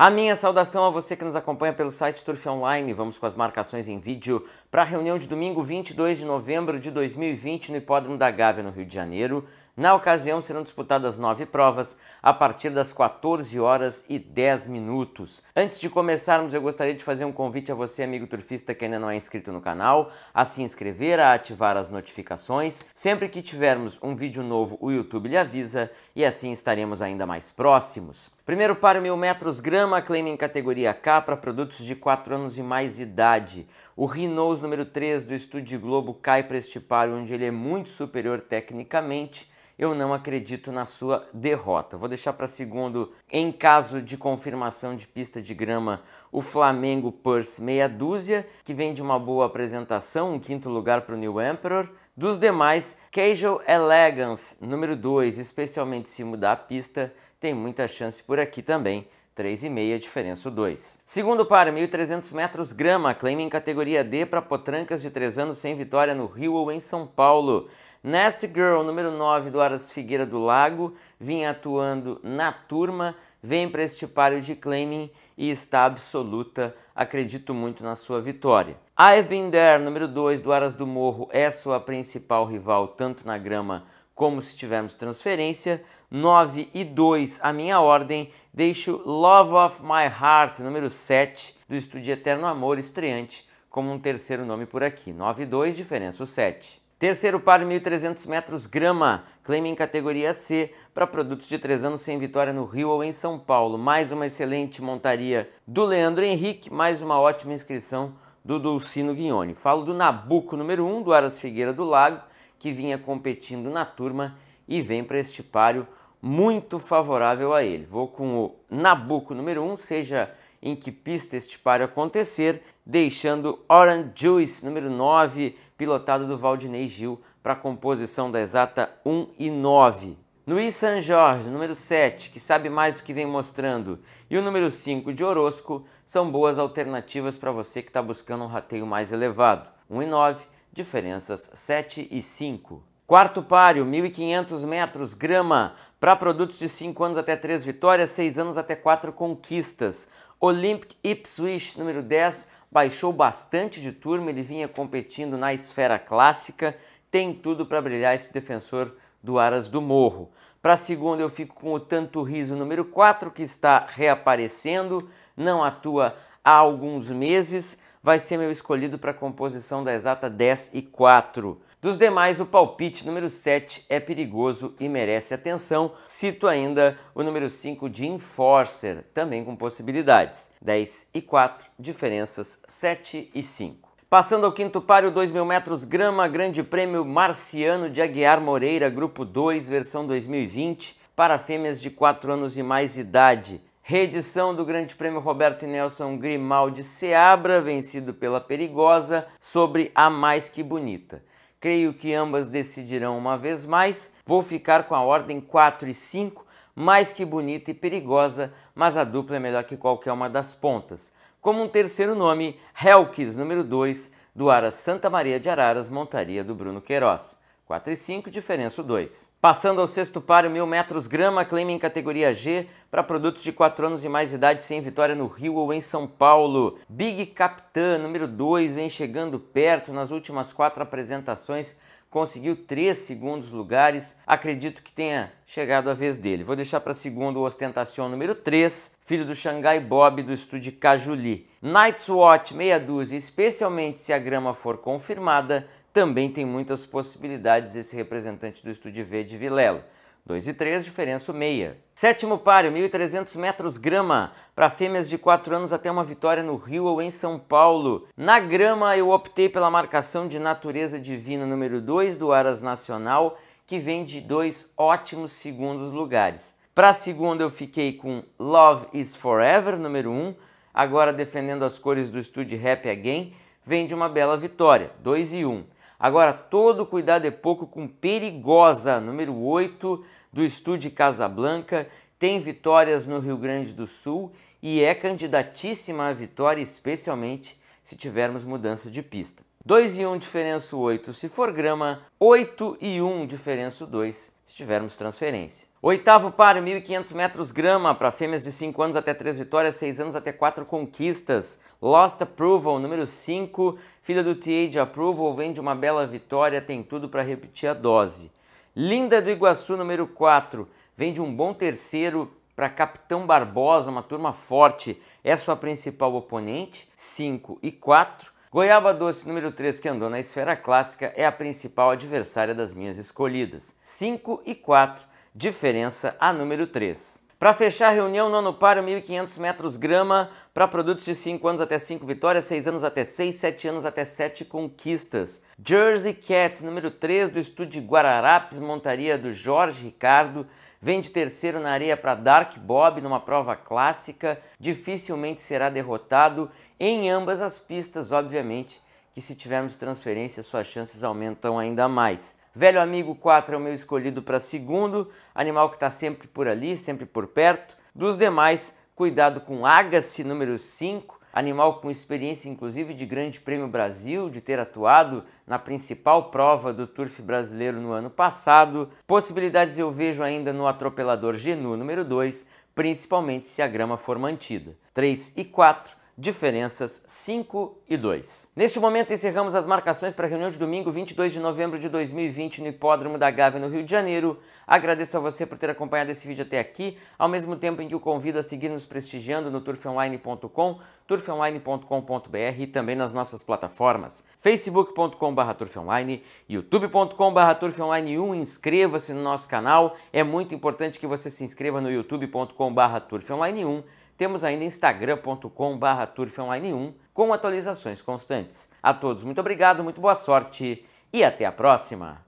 A minha saudação a você que nos acompanha pelo site Turf Online. Vamos com as marcações em vídeo para a reunião de domingo 22 de novembro de 2020 no Hipódromo da Gávea, no Rio de Janeiro. Na ocasião, serão disputadas nove provas a partir das 14 horas e 10 minutos. Antes de começarmos, eu gostaria de fazer um convite a você, amigo turfista que ainda não é inscrito no canal, a se inscrever, a ativar as notificações. Sempre que tivermos um vídeo novo, o YouTube lhe avisa e assim estaremos ainda mais próximos. Primeiro paro 1000 metros grama, claim em categoria K para produtos de 4 anos e mais idade. O Rhinos número 3 do Estúdio Globo cai para este paro onde ele é muito superior tecnicamente eu não acredito na sua derrota. Vou deixar para segundo, em caso de confirmação de pista de grama, o Flamengo Purse meia dúzia, que vem de uma boa apresentação, um quinto lugar para o New Emperor. Dos demais, Casual Elegance, número 2, especialmente se mudar a pista, tem muita chance por aqui também. 3,5, diferença 2. Segundo par, 1.300 metros grama, claim em categoria D para potrancas de 3 anos sem vitória no Rio ou em São Paulo. Nasty Girl, número 9 do Aras Figueira do Lago, vinha atuando na turma, vem para este páreo de claiming e está absoluta. Acredito muito na sua vitória. I've Been There, número 2 do Aras do Morro, é sua principal rival, tanto na grama como se tivermos transferência. 9 e 2, a minha ordem, deixo Love of My Heart, número 7, do Estúdio Eterno Amor, estreante, como um terceiro nome por aqui. 9 e 2, diferença o 7. Terceiro par, 1.300 metros grama, claim em categoria C para produtos de 3 anos sem vitória no Rio ou em São Paulo. Mais uma excelente montaria do Leandro Henrique, mais uma ótima inscrição do Dulcino Guignoni. Falo do Nabuco número 1, um, do Aras Figueira do Lago, que vinha competindo na turma e vem para este páreo muito favorável a ele. Vou com o Nabuco número 1, um, seja em que pista este páreo acontecer, deixando Orange Juice número 9 pilotado do Valdinei Gil, para a composição da exata 1 e 9. Luiz San Jorge, número 7, que sabe mais do que vem mostrando, e o número 5 de Orosco são boas alternativas para você que está buscando um rateio mais elevado. 1 e 9, diferenças 7 e 5. Quarto páreo, 1.500 metros, grama, para produtos de 5 anos até 3 vitórias, 6 anos até 4 conquistas. Olympic Ipswich, número 10, baixou bastante de turma, ele vinha competindo na esfera clássica, tem tudo para brilhar esse defensor do Aras do Morro. Para a segunda eu fico com o Tanto Riso número 4, que está reaparecendo, não atua há alguns meses, vai ser meu escolhido para a composição da exata 10 e 4. Dos demais, o palpite número 7 é perigoso e merece atenção. Cito ainda o número 5 de Enforcer, também com possibilidades. 10 e 4, diferenças 7 e 5. Passando ao quinto páreo, 2 mil metros grama, grande prêmio Marciano de Aguiar Moreira, grupo 2, versão 2020, para fêmeas de 4 anos e mais idade reedição do Grande Prêmio Roberto Nelson Grimaldi Seabra, vencido pela Perigosa, sobre A Mais Que Bonita. Creio que ambas decidirão uma vez mais. Vou ficar com a ordem 4 e 5, mais que bonita e perigosa, mas a dupla é melhor que qualquer uma das pontas. Como um terceiro nome, Helkis, número 2, do Aras Santa Maria de Araras, montaria do Bruno Queiroz. 4 e 5, diferença 2. Passando ao sexto o 1.000 metros grama, claim em categoria G para produtos de 4 anos e mais idade sem vitória no Rio ou em São Paulo. Big Capitã, número 2, vem chegando perto nas últimas quatro apresentações, conseguiu três segundos lugares. Acredito que tenha chegado a vez dele. Vou deixar para segundo o Ostentação número 3, filho do Xangai Bob do estúdio Cajuli. Night's Watch meia dúzia, especialmente se a grama for confirmada, também tem muitas possibilidades esse representante do estúdio V de Vilela. 2 e 3, diferença meia. Sétimo páreo, 1.300 metros grama, para fêmeas de 4 anos até uma vitória no Rio ou em São Paulo. Na grama, eu optei pela marcação de Natureza Divina número 2 do Aras Nacional, que vem de dois ótimos segundos lugares. Para segunda, eu fiquei com Love is Forever, número 1, um, agora defendendo as cores do estúdio Rap Again, vem de uma bela vitória, 2 e 1. Um. Agora, todo cuidado é pouco com Perigosa, número 8 do Estúdio Casablanca, tem vitórias no Rio Grande do Sul e é candidatíssima à vitória, especialmente se tivermos mudança de pista. 2 e 1 diferença 8 se for grama, 8 e 1 diferença 2 se tivermos transferência. Oitavo par, 1.500 metros grama para fêmeas de 5 anos até 3 vitórias, 6 anos até 4 conquistas. Lost Approval, número 5, filha do TA de Approval, vem de uma bela vitória, tem tudo para repetir a dose. Linda do Iguaçu, número 4, vem de um bom terceiro para Capitão Barbosa, uma turma forte, é sua principal oponente, 5 e 4. Goiaba Doce número 3, que andou na esfera clássica, é a principal adversária das minhas escolhidas. 5 e 4, diferença a número 3. Para fechar, reunião nono paro, 1.500 metros grama para produtos de 5 anos até 5 vitórias, 6 anos até 6, 7 anos até 7 conquistas. Jersey Cat, número 3 do estúdio Guararapes, montaria do Jorge Ricardo, vem de terceiro na areia para Dark Bob numa prova clássica, dificilmente será derrotado em ambas as pistas, obviamente, que se tivermos transferência suas chances aumentam ainda mais. Velho Amigo 4 é o meu escolhido para segundo, animal que está sempre por ali, sempre por perto. Dos demais, cuidado com Agassi número 5, animal com experiência inclusive de Grande Prêmio Brasil, de ter atuado na principal prova do Turf brasileiro no ano passado. Possibilidades eu vejo ainda no atropelador Genu número 2, principalmente se a grama for mantida. 3 e 4 diferenças 5 e 2. Neste momento, encerramos as marcações para a reunião de domingo, 22 de novembro de 2020, no Hipódromo da Gávea, no Rio de Janeiro. Agradeço a você por ter acompanhado esse vídeo até aqui, ao mesmo tempo em que o convido a seguir nos prestigiando no turfonline.com, turfonline.com.br e também nas nossas plataformas facebook.com.br turfonline, youtube.com.br turfonline1. Inscreva-se no nosso canal, é muito importante que você se inscreva no youtube.com.br turfonline1 temos ainda instagram.com barra turfonline1 com atualizações constantes. A todos muito obrigado, muito boa sorte e até a próxima!